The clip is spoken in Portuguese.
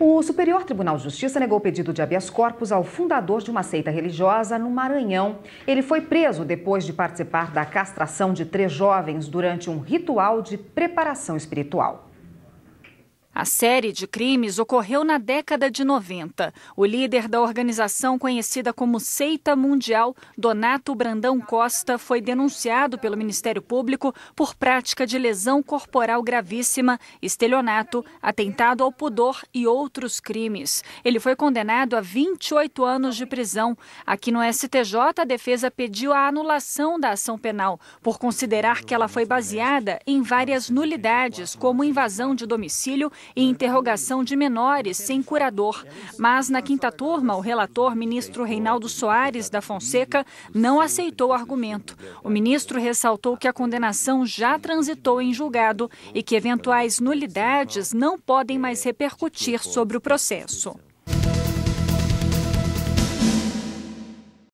O Superior Tribunal de Justiça negou pedido de habeas corpus ao fundador de uma seita religiosa no Maranhão. Ele foi preso depois de participar da castração de três jovens durante um ritual de preparação espiritual. A série de crimes ocorreu na década de 90. O líder da organização conhecida como Seita Mundial, Donato Brandão Costa, foi denunciado pelo Ministério Público por prática de lesão corporal gravíssima, estelionato, atentado ao pudor e outros crimes. Ele foi condenado a 28 anos de prisão. Aqui no STJ, a defesa pediu a anulação da ação penal por considerar que ela foi baseada em várias nulidades, como invasão de domicílio e interrogação de menores sem curador. Mas na quinta turma, o relator, ministro Reinaldo Soares da Fonseca, não aceitou o argumento. O ministro ressaltou que a condenação já transitou em julgado e que eventuais nulidades não podem mais repercutir sobre o processo.